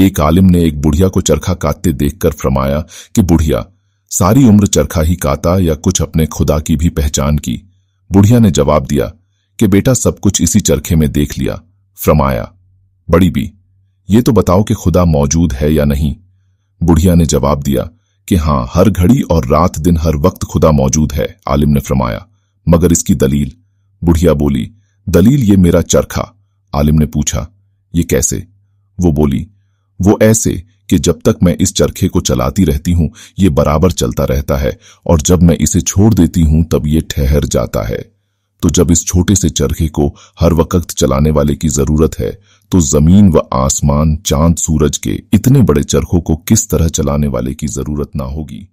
एक आलिम ने एक बुढ़िया को चरखा काटते देखकर फरमाया कि बुढ़िया सारी उम्र चरखा ही काता या कुछ अपने खुदा की भी पहचान की बुढ़िया ने जवाब दिया कि बेटा सब कुछ इसी चरखे में देख लिया फरमाया बड़ी भी ये तो बताओ कि खुदा मौजूद है या नहीं बुढ़िया ने जवाब दिया कि हां हर घड़ी और रात दिन हर वक्त खुदा मौजूद है आलिम ने फरमाया मगर इसकी दलील बुढ़िया बोली दलील ये मेरा चरखा आलिम ने पूछा ये कैसे वो बोली वो ऐसे कि जब तक मैं इस चरखे को चलाती रहती हूं ये बराबर चलता रहता है और जब मैं इसे छोड़ देती हूं तब ये ठहर जाता है तो जब इस छोटे से चरखे को हर वक्त चलाने वाले की जरूरत है तो जमीन व आसमान चांद सूरज के इतने बड़े चरखों को किस तरह चलाने वाले की जरूरत ना होगी